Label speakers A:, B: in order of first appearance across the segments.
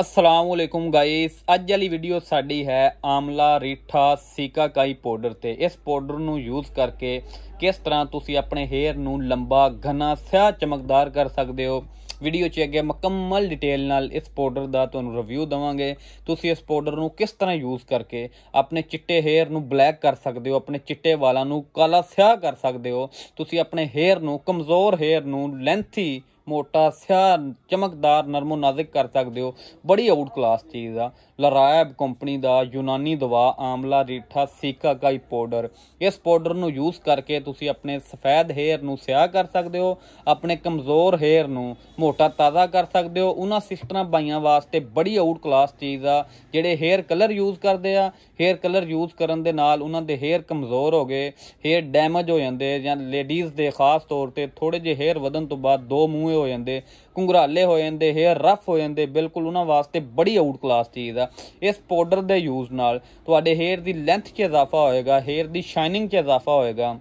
A: ਅਸਲਾਮੁਅਲੈਕੁਮ guys ਅੱਜ ਵਾਲੀ video ਸਾਡੀ ਹੈ ਆਮਲਾ ਰੀਠਾ ਸੀਕਾਕਾਈ ਪਾਊਡਰ ਤੇ ਇਸ ਪਾਊਡਰ ਨੂੰ ਯੂਜ਼ ਕਰਕੇ ਕਿਸ ਤਰ੍ਹਾਂ ਤੁਸੀਂ ਆਪਣੇ ਹੇਅਰ ਨੂੰ ਲੰਬਾ ਘਨਾ ਸਿਆ ਚਮਕਦਾਰ ਕਰ ਸਕਦੇ ਹੋ ਵੀਡੀਓ 'ਚ ਅੱਗੇ ਮੁਕੰਮਲ ਡਿਟੇਲ ਨਾਲ ਇਸ ਪਾਊਡਰ ਦਾ ਤੁਹਾਨੂੰ ਰਿਵਿਊ ਦਵਾਂਗੇ ਤੁਸੀਂ ਇਸ ਪਾਊਡਰ ਨੂੰ ਕਿਸ ਤਰ੍ਹਾਂ ਯੂਜ਼ ਕਰਕੇ ਆਪਣੇ ਚਿੱਟੇ ਹੇਅਰ ਨੂੰ ਬਲੈਕ ਕਰ ਸਕਦੇ ਹੋ ਆਪਣੇ ਚਿੱਟੇ ਵਾਲਾਂ ਨੂੰ ਕਾਲਾ ਸਿਆ ਕਰ ਸਕਦੇ ਹੋ ਤੁਸੀਂ ਆਪਣੇ ਹੇਅਰ ਨੂੰ ਕਮਜ਼ੋਰ ਹੇਅਰ ਨੂੰ ਲੈਂਥੀ ਮੋਟਾ ਸਿਆ ਚਮਕਦਾਰ ਨਰਮੋ ਨਾਜ਼ਿਕ ਕਰ ਸਕਦੇ ਹੋ ਬੜੀ ਆਊਟ ਕਲਾਸ ਚੀਜ਼ ਆ ਲਰਾਇਬ ਕੰਪਨੀ ਦਾ ਯੂਨਾਨੀ ਦਵਾ ਆਮਲਾ ਰੀਠਾ ਸੀਕਾ ਕਾਈ ਪਾਊਡਰ ਇਸ ਪਾਊਡਰ ਨੂੰ ਯੂਜ਼ ਕਰਕੇ ਤੁਸੀਂ ਆਪਣੇ ਸਫੈਦ ਹੇਅਰ ਨੂੰ ਸਿਆਹ ਕਰ ਸਕਦੇ ਹੋ ਆਪਣੇ ਕਮਜ਼ੋਰ ਹੇਅਰ ਨੂੰ ਮੋਟਾ ਤਾਜ਼ਾ ਕਰ ਸਕਦੇ ਹੋ ਉਹਨਾਂ ਸਿਸਟਰਾਂ ਬਾਈਆਂ ਵਾਸਤੇ ਬੜੀ ਆਊਟ ਕਲਾਸ ਚੀਜ਼ ਆ ਜਿਹੜੇ ਹੇਅਰ ਕਲਰ ਯੂਜ਼ ਕਰਦੇ ਆ ਹੇਅਰ ਕਲਰ ਯੂਜ਼ ਕਰਨ ਦੇ ਨਾਲ ਉਹਨਾਂ ਦੇ ਹੇਅਰ ਕਮਜ਼ੋਰ ਹੋ ਗਏ ਹੇਅਰ ਡੈਮੇਜ ਹੋ ਜਾਂਦੇ ਜਾਂ ਲੇਡੀਜ਼ ਦੇ ਖਾਸ ਤੌਰ ਤੇ ਥੋੜੇ ਜਿਹੇ ਹੇਅਰ ਵਧਣ ਤੋਂ ਬਾਅਦ ਦੋ ਮੂਹੇ ਹੋ ਜਾਂਦੇ ਕੁੰਗਰਾਲੇ ਹੋ ਜਾਂਦੇ ਹੇਅਰ ਰਫ ਹੋ ਜਾਂਦੇ ਬਿਲਕੁਲ ਉਹਨਾਂ ਵਾਸਤੇ ਬੜੀ ਆਊਟ ਕਲਾਸ ਚੀਜ਼ ਆ ਇਸ ਪਾਊਡਰ ਦੇ ਯੂਜ਼ ਨਾਲ ਤੁਹਾਡੇ ਹੇਅਰ ਦੀ ਲੈਂਥ 'ਚ ਇਜ਼ਾਫਾ ਹੋਏਗਾ ਹੇਅਰ ਦੀ ਸ਼ਾਈਨਿੰਗ 'ਚ ਇਜ਼ਾਫਾ ਹੋਏਗਾ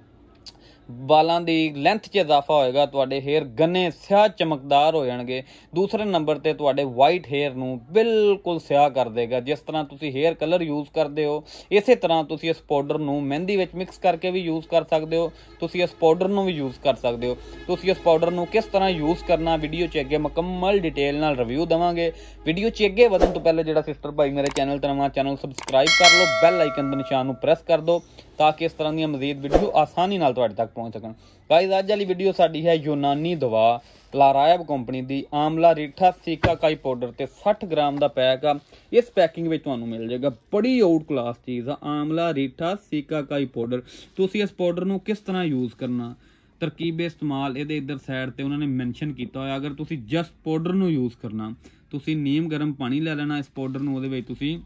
A: ਵਾਲਾਂ ਦੀ ਲੈਂਥ 'ਚ ਇਜ਼ਾਫਾ ਹੋਏਗਾ ਤੁਹਾਡੇ ਹੇਅਰ ਗੰਨੇ ਸਿਆਹ ਚਮਕਦਾਰ ਹੋ ਜਾਣਗੇ ਦੂਸਰੇ ਨੰਬਰ ਤੇ ਤੁਹਾਡੇ ਵਾਈਟ ਹੇਅਰ ਨੂੰ ਬਿਲਕੁਲ ਸਿਆਹ ਕਰ ਦੇਗਾ ਜਿਸ ਤਰ੍ਹਾਂ ਤੁਸੀਂ ਹੇਅਰ ਕਲਰ ਯੂਜ਼ ਕਰਦੇ ਹੋ ਇਸੇ ਤਰ੍ਹਾਂ ਤੁਸੀਂ ਇਸ ਪਾਊਡਰ ਨੂੰ ਮਹਿੰਦੀ ਵਿੱਚ ਮਿਕਸ ਕਰਕੇ ਵੀ ਯੂਜ਼ ਕਰ ਸਕਦੇ ਹੋ ਤੁਸੀਂ ਇਸ ਪਾਊਡਰ ਨੂੰ ਵੀ ਯੂਜ਼ ਕਰ ਸਕਦੇ ਹੋ ਤੁਸੀਂ ਇਸ ਪਾਊਡਰ ਨੂੰ ਕਿਸ ਤਰ੍ਹਾਂ ਯੂਜ਼ ਕਰਨਾ ਵੀਡੀਓ 'ਚ ਅੱਗੇ ਮੁਕੰਮਲ ਡਿਟੇਲ ਨਾਲ ਰਿਵਿਊ ਦਵਾਂਗੇ ਵੀਡੀਓ 'ਚ ਅੱਗੇ ਵਧਣ ਤੋਂ ਪਹਿਲਾਂ ਜਿਹੜਾ ਸਿਸਟਰ ਭਾਈ ਮੇਰੇ ਚੈਨਲ ਤੇ ਨਵਾਂ ਚੈਨਲ ਸਬਸਕ੍ਰਾਈਬ ਕਰ ਲਓ ਬੈਲ ਆਈਕਨ ਦੇ ਨਿਸ਼ਾਨ ਨੂੰ ਪ੍ਰੈਸ ਕਰ ਦਿਓ ਤਾਂ ਕਿ ਇਸ ਤਰ੍ਹਾਂ ਦੀਆਂ ਮਜ਼ੀਦ ਵੀਡੀਓ ਆਸਾਨੀ ਨਾਲ ਤੁਹਾਡੇ ਤੱਕ ਪਹੁੰਚ ਸਕਣ ਗਾਇਜ਼ ਅੱਜ ਵਾਲੀ ਵੀਡੀਓ ਸਾਡੀ ਹੈ ਯੂਨਾਨੀ ਦਵਾ ਲਾਰਾਇਬ ਕੰਪਨੀ ਦੀ ਆਮਲਾ ਰੀਠਾ ਸੀਕਾ ਕਾਈ ਪਾਊਡਰ ਤੇ 60 ਗ੍ਰਾਮ ਦਾ ਪੈਕ ਆ ਇਸ ਪੈਕਿੰਗ ਵਿੱਚ ਤੁਹਾਨੂੰ ਮਿਲ ਜਾਏਗਾ ਬੜੀ ਆਊਟ ਕਲਾਸ ਚੀਜ਼ ਆ ਆਮਲਾ ਰੀਠਾ ਸੀਕਾ ਕਾਈ ਪਾਊਡਰ ਤੁਸੀਂ ਇਸ ਪਾਊਡਰ ਨੂੰ ਕਿਸ ਤਰ੍ਹਾਂ ਯੂਜ਼ ਕਰਨਾ ਤਰਕੀਬ ਇਸਤੇਮਾਲ ਇਹਦੇ ਇਧਰ ਸਾਈਡ ਤੇ ਉਹਨਾਂ ਨੇ ਮੈਂਸ਼ਨ ਕੀਤਾ ਹੋਇਆ ਅਗਰ ਤੁਸੀਂ ਜਸਟ ਪਾਊਡਰ ਨੂੰ ਯੂਜ਼ ਕਰਨਾ ਤੁਸੀਂ ਨੀਮ ਗਰਮ ਪਾਣੀ ਲੈ ਲੈਣਾ ਇਸ ਪਾਊਡਰ ਨੂੰ ਉਹਦੇ ਵਿੱਚ ਤੁਸੀਂ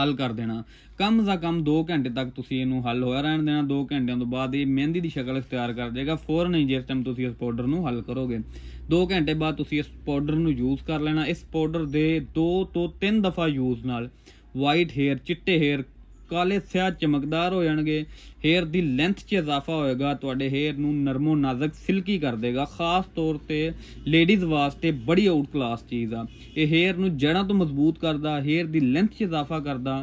A: ਹੱਲ ਕਰ ਦੇਣਾ ਕਮ ਦਾ ਕਮ 2 ਘੰਟੇ ਤੱਕ ਤੁਸੀਂ ਇਹਨੂੰ ਹੱਲ ਹੋਇਆ ਰਹਿਣ ਦੇਣਾ 2 ਘੰਟਿਆਂ ਤੋਂ ਬਾਅਦ ਇਹ ਮਹਿੰਦੀ ਦੀ ਸ਼ਕਲ ਇਖਤਿਆਰ ਕਰ ਜਾਏਗਾ ਫੌਰਨ ਹੀ ਜਿਸ ਟਾਈਮ ਤੁਸੀਂ ਇਸ ਪਾਊਡਰ ਨੂੰ ਹੱਲ ਕਰੋਗੇ 2 ਘੰਟੇ ਬਾਅਦ ਤੁਸੀਂ ਇਸ ਪਾਊਡਰ ਨੂੰ ਯੂਜ਼ ਕਰ ਲੈਣਾ ਇਸ ਪਾਊਡਰ ਦੇ 2 ਤੋਂ 3 ਦਫਾ ਯੂਜ਼ ਨਾਲ ਵਾਈਟ ਹੇਅਰ ਚਿੱਟੇ ਹੇਅਰ ਕਾਲੇ ਸਿਆਹ ਚਮਕਦਾਰ ਹੋ ਜਾਣਗੇ ਹੇਅਰ ਦੀ ਲੈਂਥ 'ਚ ਇਜ਼ਾਫਾ ਹੋਏਗਾ ਤੁਹਾਡੇ ਹੇਅਰ ਨੂੰ ਨਰਮੋ ਨਾਜ਼ਕ ਸਿਲਕੀ ਕਰ ਦੇਗਾ ਖਾਸ ਤੌਰ ਤੇ ਲੇਡੀਜ਼ ਵਾਸਤੇ ਬੜੀ ਆਊਟ ਕਲਾਸ ਚੀਜ਼ ਆ ਇਹ ਹੇਅਰ ਨੂੰ ਜੜਾਂ ਤੋਂ ਮਜ਼ਬੂਤ ਕਰਦਾ ਹੇਅਰ ਦੀ ਲੈਂਥ 'ਚ ਇਜ਼ਾਫਾ ਕਰਦਾ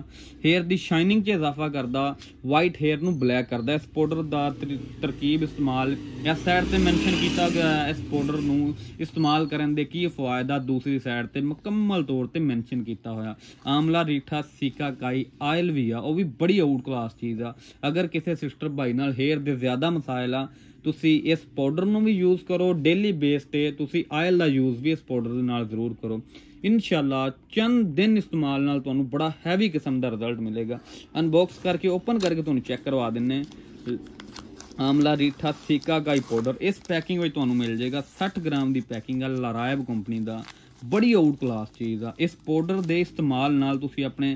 A: ਹੇਅਰ ਦੀ ਸ਼ਾਈਨਿੰਗ 'ਚ ਇਜ਼ਾਫਾ ਕਰਦਾ ਵਾਈਟ ਹੇਅਰ ਨੂੰ ਬਲੈਕ ਕਰਦਾ ਇਸ ਪਾਊਡਰ ਦਾ ਤਰਕੀਬ ਇਸਤੇਮਾਲ ਇਸ ਸਾਈਡ ਤੇ ਮੈਂਸ਼ਨ ਕੀਤਾ ਗਿਆ ਹੈ ਇਸ ਪਾਊਡਰ ਨੂੰ ਇਸਤੇਮਾਲ ਕਰਨ ਦੇ ਕੀ ਫਾਇਦਾ ਦੂਸਰੀ ਸਾਈਡ ਤੇ ਮੁਕੰਮਲ ਤੌਰ ਤੇ ਮੈਂਸ਼ਨ ਕੀਤਾ ਹੋਇਆ ਆਮਲਾ ਰੀਠਾ ਸੀਕਾ ਕਾਈ ਆਇਲ ਵੀ ਆ ਉਹ ਵੀ ਬੜੀ ਆਊਟ ਕਲਾਸ ਚੀਜ਼ ਆ ਅਗਰ ਕਿਸੇ ਇੱਥੇ ਸਿਸਟਰ ਭਾਈ ਨਾਲ ਹੇਅਰ ਦੇ ਜ਼ਿਆਦਾ ਮਸਾਇਲ ਆ ਤੁਸੀਂ ਇਸ ਪਾਊਡਰ ਨੂੰ ਵੀ ਯੂਜ਼ ਕਰੋ ਡੇਲੀ ਬੇਸ ਤੇ ਤੁਸੀਂ ਆਇਲ ਦਾ ਯੂਜ਼ ਵੀ ਇਸ ਪਾਊਡਰ ਦੇ ਨਾਲ ਜ਼ਰੂਰ ਕਰੋ ਇਨਸ਼ਾਅੱਲਾ ਚੰਦ ਦਿਨ ਇਸਤੇਮਾਲ ਨਾਲ ਤੁਹਾਨੂੰ ਬੜਾ ਹੈਵੀ ਕਿਸਮ ਦਾ ਰਿਜ਼ਲਟ ਮਿਲੇਗਾ ਅਨਬਾਕਸ ਕਰਕੇ ਓਪਨ ਕਰਕੇ ਤੁਹਾਨੂੰ ਚੈੱਕ ਕਰਵਾ ਦਿੰਨੇ ਆਮਲਾ ਰੀਠਾ ਸੀਕਾ ਗਾਈ ਪਾਊਡਰ ਇਸ ਪੈਕਿੰਗ ਵਿੱਚ ਤੁਹਾਨੂੰ ਮਿਲ ਜਾਏਗਾ 60 ਗ੍ਰਾਮ ਦੀ ਪੈਕਿੰਗ ਆ ਲਾਰਾਇਬ ਕੰਪਨੀ ਦਾ ਬੜੀ ਆਊਟ ਕਲਾਸ ਚੀਜ਼ ਆ ਇਸ ਪਾਊਡਰ ਦੇ ਇਸਤੇਮਾਲ ਨਾਲ ਤੁਸੀਂ ਆਪਣੇ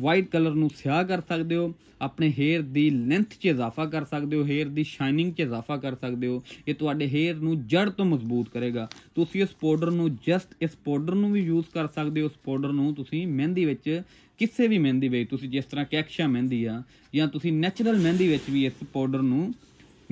A: ਵਾਈਟ ਕਲਰ ਨੂੰ ਸਿਆਹ ਕਰ ਸਕਦੇ ਹੋ ਆਪਣੇ ਹੇਅਰ ਦੀ ਲੈਂਥ 'ਚ ਇਜ਼ਾਫਾ ਕਰ ਸਕਦੇ ਹੋ ਹੇਅਰ ਦੀ ਸ਼ਾਈਨਿੰਗ 'ਚ ਇਜ਼ਾਫਾ ਕਰ ਸਕਦੇ ਹੋ ਇਹ ਤੁਹਾਡੇ ਹੇਅਰ ਨੂੰ ਜੜ ਤੋਂ ਮਜ਼ਬੂਤ ਕਰੇਗਾ ਤੁਸੀਂ ਇਸ ਪਾਊਡਰ ਨੂੰ ਜਸਟ ਇਸ ਪਾਊਡਰ ਨੂੰ ਵੀ ਯੂਜ਼ ਕਰ ਸਕਦੇ ਹੋ ਇਸ ਪਾਊਡਰ ਨੂੰ ਤੁਸੀਂ ਮਹਿੰਦੀ ਵਿੱਚ ਕਿਸੇ ਵੀ ਮਹਿੰਦੀ ਵਿੱਚ ਤੁਸੀਂ ਜਿਸ ਤਰ੍ਹਾਂ ਕੈਕਸ਼ਾ ਮਹਿੰਦੀ ਆ ਜਾਂ ਤੁਸੀਂ ਨੈਚੁਰਲ ਮਹਿੰਦੀ ਵਿੱਚ ਵੀ ਇਸ ਪਾਊਡਰ ਨੂੰ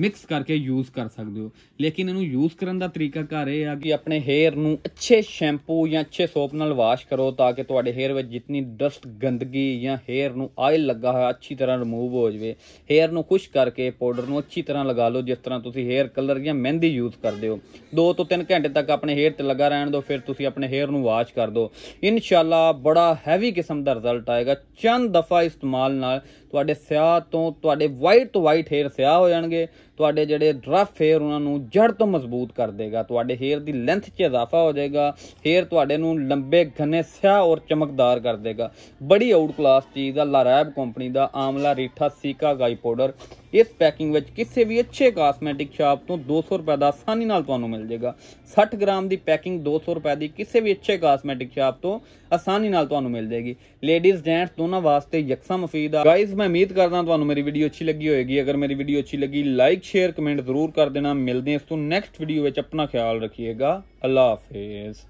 A: ਮਿਕਸ ਕਰਕੇ ਯੂਜ਼ ਕਰ ਸਕਦੇ ਹੋ ਲੇਕਿਨ ਇਹਨੂੰ ਯੂਜ਼ ਕਰਨ ਦਾ ਤਰੀਕਾ ਘਰ ਇਹ ਆ ਕਿ ਆਪਣੇ ਹੇਅਰ ਨੂੰ ਅੱਛੇ ਸ਼ੈਂਪੂ ਜਾਂ ਅੱਛੇ ਸੋਪ ਨਾਲ ਵਾਸ਼ ਕਰੋ ਤਾਂ ਕਿ ਤੁਹਾਡੇ ਹੇਅਰ ਵਿੱਚ ਜਿੰਨੀ ਡਸਟ ਗੰਦਗੀ ਜਾਂ ਹੇਅਰ ਨੂੰ ਆਇਲ ਲੱਗਾ ਹੋਇਆ ਅੱਛੀ ਤਰ੍ਹਾਂ ਰਿਮੂਵ ਹੋ ਜਾਵੇ ਹੇਅਰ ਨੂੰ ਖੁਸ਼ ਕਰਕੇ ਪਾਊਡਰ ਨੂੰ ਅੱਛੀ ਤਰ੍ਹਾਂ ਲਗਾ ਲਓ ਜਿਸ ਤਰ੍ਹਾਂ ਤੁਸੀਂ ਹੇਅਰ ਕਲਰ ਜਾਂ ਮਹਿੰਦੀ ਯੂਜ਼ ਕਰਦੇ ਹੋ 2 ਤੋਂ 3 ਘੰਟੇ ਤੱਕ ਆਪਣੇ ਹੇਅਰ ਤੇ ਲੱਗਾ ਰਹਿਣ ਦਿਓ ਫਿਰ ਤੁਸੀਂ ਆਪਣੇ ਹੇਅਰ ਨੂੰ ਵਾਸ਼ ਕਰ ਦਿਓ ਇਨਸ਼ਾਅੱਲਾ ਬੜਾ ਹੈਵੀ ਕਿਸਮ ਦਾ ਰਿਜ਼ਲਟ ਆਏਗਾ ਚੰਦ ਦਫਾ ਇਸਤੇਮਾਲ ਨਾਲ ਤੁਹਾਡੇ ਸਿਆਹ ਤੋਂ ਤੁਹਾਡੇ ਵਾਈਟ ਤੋਂ ਵਾਈਟ ਹੇਅਰ ਸਿਆਹ ਹੋ ਜਾਣਗੇ ਤੁਹਾਡੇ ਜਿਹੜੇ ਰਫ ਹੇਅਰ ਉਹਨਾਂ ਨੂੰ ਜੜ ਤੋਂ ਮਜ਼ਬੂਤ ਕਰ ਦੇਗਾ ਤੁਹਾਡੇ ਹੇਅਰ ਦੀ ਲੈਂਥ 'ਚ ਇਜ਼ਾਫਾ ਹੋ ਜਾਏਗਾ ਹੇਅਰ ਤੁਹਾਡੇ ਨੂੰ ਲੰਬੇ ਘਨੇ ਸਿਆਹ ਔਰ ਚਮਕਦਾਰ ਕਰ ਦੇਗਾ ਬੜੀ ਆਊਟ ਕਲਾਸ ਚੀਜ਼ ਆ ਲਾਰੈਬ ਕੰਪਨੀ ਦਾ ਆਮਲਾ ਰੀਠਾ ਸੀਕਾ ਗਾਈ ਪਾਊਡਰ ਇਸ ਪੈਕਿੰਗ ਵਿੱਚ ਕਿਸੇ ਵੀ ਅੱਛੇ ਕਾਸਮੈਟਿਕ ਸ਼ਾਪ ਤੋਂ 200 ਰੁਪਏ ਦਾ ਆਸਾਨੀ ਨਾਲ ਤੁਹਾਨੂੰ ਮਿਲ ਜਾਏਗਾ 60 ਗ੍ਰਾਮ ਦੀ ਪੈਕਿੰਗ 200 ਰੁਪਏ ਦੀ ਕਿਸੇ ਵੀ ਅੱਛੇ ਕਾਸਮੈਟਿਕ ਸ਼ਾਪ ਤੋਂ ਆਸਾਨੀ ਨਾਲ ਤੁਹਾਨੂੰ ਮਿਲ ਜਾਏਗੀ ਲੇਡੀਜ਼ ਜੈਂਟਸ ਦੋਨਾਂ ਵਾਸਤੇ ਯਕਸਾ ਮਫੀਦ ਆ ਗਾਇਜ਼ ਮੈਂ ਉਮੀਦ ਕਰਦਾ ਤੁਹਾਨੂੰ ਮੇਰੀ ਵੀਡੀਓ ਅੱਛੀ ਲੱਗੀ ਹੋਵੇਗੀ ਅਗਰ ਮੇਰੀ ਵੀਡੀਓ ਅੱਛੀ ਲੱਗੀ ਲਾਈਕ ਸ਼ੇਅਰ ਕਮੈਂਟ ਜ਼ਰੂਰ ਕਰ ਦੇਣਾ ਮਿਲਦੇ ਹਾਂ ਇਸ ਤੋਂ ਨੈਕਸਟ ਵੀਡੀਓ ਵਿੱਚ ਆਪਣਾ ਖਿਆਲ ਰੱਖੀਏਗਾ ਅੱਲਾ ਹਾਫਿਜ਼